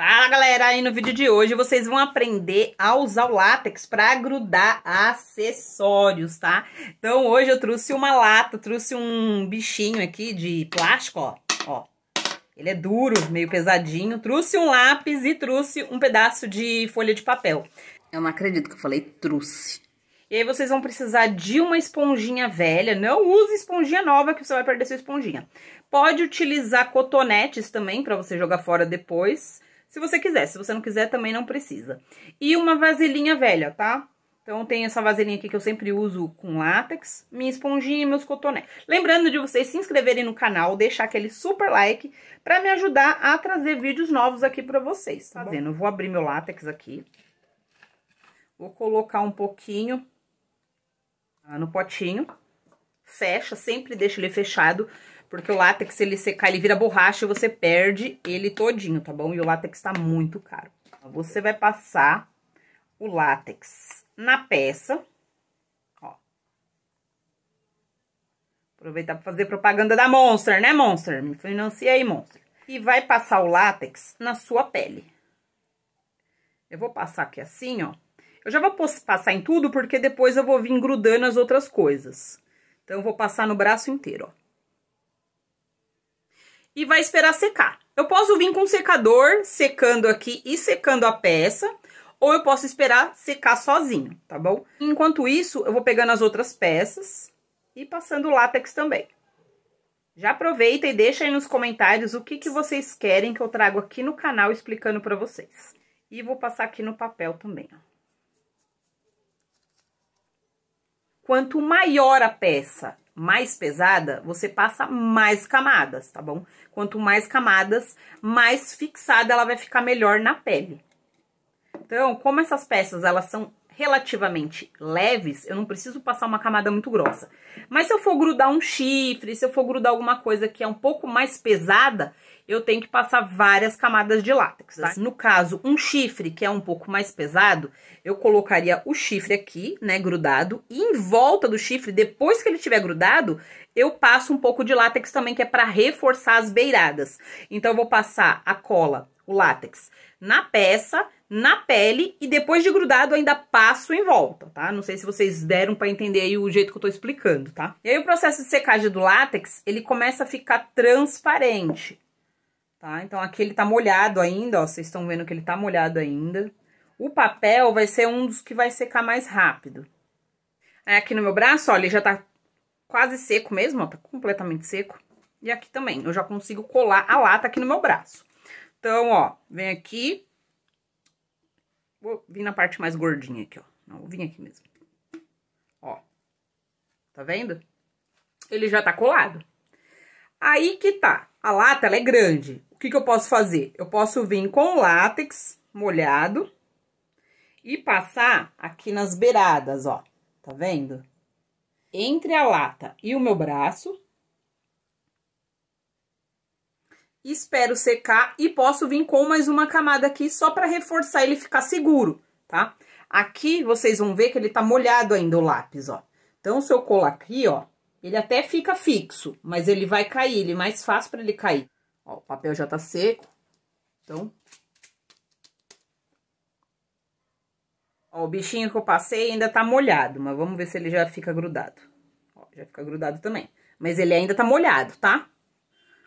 Fala galera, aí no vídeo de hoje vocês vão aprender a usar o látex para grudar acessórios, tá? Então hoje eu trouxe uma lata, trouxe um bichinho aqui de plástico, ó, ó. Ele é duro, meio pesadinho. Trouxe um lápis e trouxe um pedaço de folha de papel. Eu não acredito que eu falei trouxe. E aí vocês vão precisar de uma esponjinha velha, não use esponjinha nova que você vai perder sua esponjinha. Pode utilizar cotonetes também para você jogar fora depois se você quiser. Se você não quiser, também não precisa. E uma vasilhinha velha, tá? Então, tem essa vasilhinha aqui que eu sempre uso com látex, minha esponjinha e meus cotonetes. Lembrando de vocês se inscreverem no canal, deixar aquele super like pra me ajudar a trazer vídeos novos aqui pra vocês, tá, tá vendo? Eu vou abrir meu látex aqui. Vou colocar um pouquinho ah, no potinho. Fecha, sempre deixa ele fechado porque o látex, se ele secar, ele vira borracha e você perde ele todinho, tá bom? E o látex tá muito caro. Você vai passar o látex na peça. Ó. Aproveitar pra fazer propaganda da Monster, né, Monster? Me financia aí, Monster. E vai passar o látex na sua pele. Eu vou passar aqui assim, ó. Eu já vou passar em tudo, porque depois eu vou vir grudando as outras coisas. Então, eu vou passar no braço inteiro, ó e vai esperar secar. Eu posso vir com um secador secando aqui e secando a peça, ou eu posso esperar secar sozinho, tá bom? Enquanto isso, eu vou pegando as outras peças e passando o látex também. Já aproveita e deixa aí nos comentários o que, que vocês querem que eu trago aqui no canal explicando para vocês. E vou passar aqui no papel também, ó. Quanto maior a peça mais pesada, você passa mais camadas, tá bom? Quanto mais camadas, mais fixada ela vai ficar melhor na pele. Então, como essas peças, elas são relativamente leves, eu não preciso passar uma camada muito grossa. Mas se eu for grudar um chifre, se eu for grudar alguma coisa que é um pouco mais pesada, eu tenho que passar várias camadas de látex. Tá? No caso, um chifre que é um pouco mais pesado, eu colocaria o chifre aqui, né, grudado, e em volta do chifre, depois que ele tiver grudado, eu passo um pouco de látex também, que é para reforçar as beiradas. Então, eu vou passar a cola, o látex, na peça na pele e depois de grudado ainda passo em volta, tá? Não sei se vocês deram para entender aí o jeito que eu tô explicando, tá? E aí o processo de secagem do látex, ele começa a ficar transparente, tá? Então aqui ele tá molhado ainda, ó, vocês estão vendo que ele tá molhado ainda. O papel vai ser um dos que vai secar mais rápido. Aí aqui no meu braço, ó, ele já tá quase seco mesmo, ó, tá completamente seco. E aqui também, eu já consigo colar a lata aqui no meu braço. Então, ó, vem aqui, Vou vir na parte mais gordinha aqui, ó. Não, vou vir aqui mesmo. Ó. Tá vendo? Ele já tá colado. Aí que tá. A lata, ela é grande. O que que eu posso fazer? Eu posso vir com látex molhado e passar aqui nas beiradas, ó. Tá vendo? Entre a lata e o meu braço, espero secar e posso vir com mais uma camada aqui só para reforçar ele ficar seguro, tá? Aqui vocês vão ver que ele tá molhado ainda o lápis, ó. Então, se eu colar aqui, ó, ele até fica fixo, mas ele vai cair, ele é mais fácil para ele cair. Ó, o papel já tá seco, então... Ó, o bichinho que eu passei ainda tá molhado, mas vamos ver se ele já fica grudado. Ó, já fica grudado também. Mas ele ainda tá molhado, tá?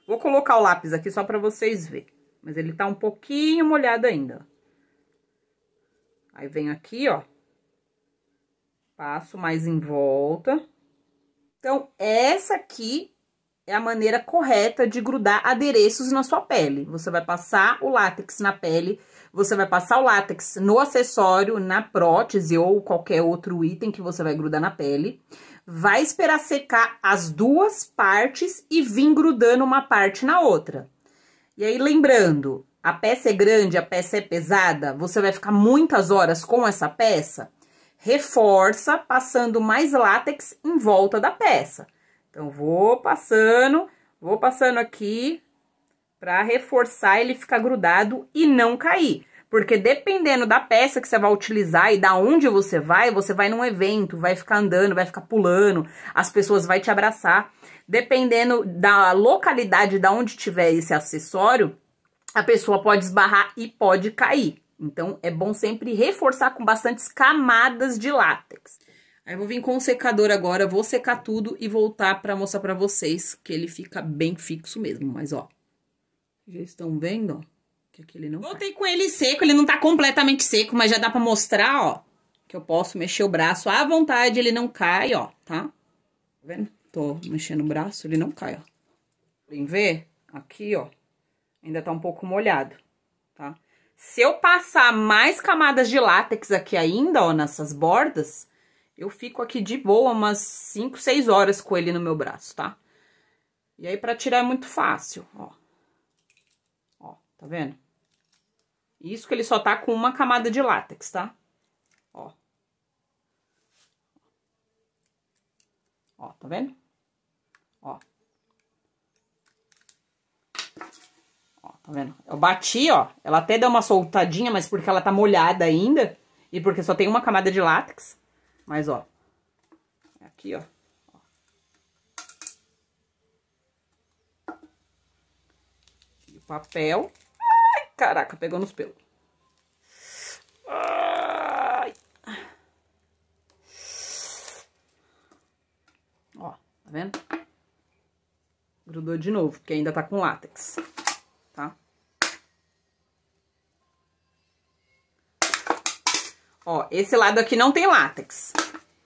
Vou colocar o lápis aqui só para vocês verem. Mas ele tá um pouquinho molhado ainda. Aí, venho aqui, ó. Passo mais em volta. Então, essa aqui é a maneira correta de grudar adereços na sua pele. Você vai passar o látex na pele, você vai passar o látex no acessório, na prótese ou qualquer outro item que você vai grudar na pele. Vai esperar secar as duas partes e vir grudando uma parte na outra. E aí, lembrando, a peça é grande, a peça é pesada, você vai ficar muitas horas com essa peça? Reforça passando mais látex em volta da peça. Então, vou passando, vou passando aqui para reforçar ele ficar grudado e não cair. Porque dependendo da peça que você vai utilizar e da onde você vai, você vai num evento, vai ficar andando, vai ficar pulando, as pessoas vão te abraçar. Dependendo da localidade da onde tiver esse acessório, a pessoa pode esbarrar e pode cair. Então é bom sempre reforçar com bastantes camadas de látex. Aí eu vou vir com o secador agora, vou secar tudo e voltar para mostrar para vocês que ele fica bem fixo mesmo, mas ó. Já estão vendo, ó aqui, ele não Voltei com ele seco, ele não tá completamente seco, mas já dá pra mostrar, ó, que eu posso mexer o braço à vontade, ele não cai, ó, tá? Tá vendo? Tô mexendo o braço, ele não cai, ó. Vem ver? Aqui, ó, ainda tá um pouco molhado, tá? Se eu passar mais camadas de látex aqui ainda, ó, nessas bordas, eu fico aqui de boa umas 5, 6 horas com ele no meu braço, tá? E aí, pra tirar é muito fácil, ó. Ó, tá vendo? Isso que ele só tá com uma camada de látex, tá? Ó. Ó, tá vendo? Ó. Ó, tá vendo? Eu bati, ó. Ela até deu uma soltadinha, mas porque ela tá molhada ainda. E porque só tem uma camada de látex. Mas, ó. É aqui, ó. papel. Caraca, pegou nos pelos. Ai. Ó, tá vendo? Grudou de novo, porque ainda tá com látex, tá? Ó, esse lado aqui não tem látex.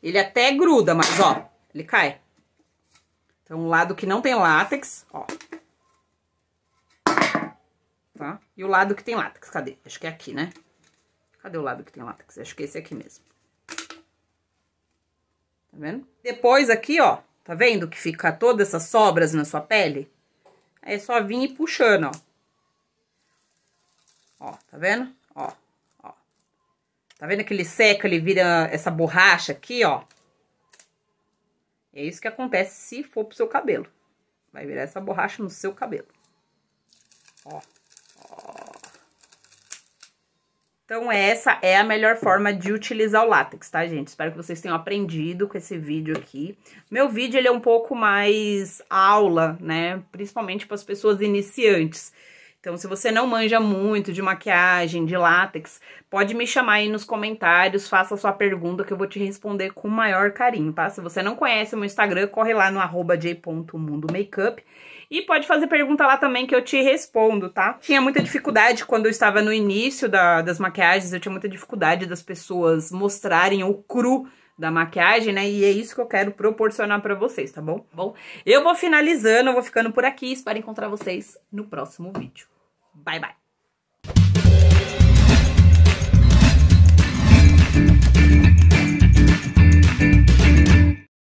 Ele até gruda, mas ó, ele cai. Então, um lado que não tem látex, ó, E o lado que tem látex, cadê? Acho que é aqui, né? Cadê o lado que tem látex? Acho que é esse aqui mesmo. Tá vendo? Depois aqui, ó, tá vendo que fica todas essas sobras na sua pele? Aí é só vir e puxando, ó. Ó, tá vendo? Ó, ó. Tá vendo que ele seca, ele vira essa borracha aqui, ó. É isso que acontece se for pro seu cabelo. Vai virar essa borracha no seu cabelo. Ó. Então, essa é a melhor forma de utilizar o látex, tá, gente? Espero que vocês tenham aprendido com esse vídeo aqui. Meu vídeo, ele é um pouco mais aula, né? Principalmente para as pessoas iniciantes. Então, se você não manja muito de maquiagem, de látex, pode me chamar aí nos comentários, faça sua pergunta que eu vou te responder com o maior carinho, tá? Se você não conhece o meu Instagram, corre lá no arroba j.mundomakeup e pode fazer pergunta lá também que eu te respondo, tá? Tinha muita dificuldade quando eu estava no início da, das maquiagens, eu tinha muita dificuldade das pessoas mostrarem o cru da maquiagem, né? E é isso que eu quero proporcionar para vocês, tá bom? Bom, eu vou finalizando, eu vou ficando por aqui, espero encontrar vocês no próximo vídeo. Bye, bye! thank you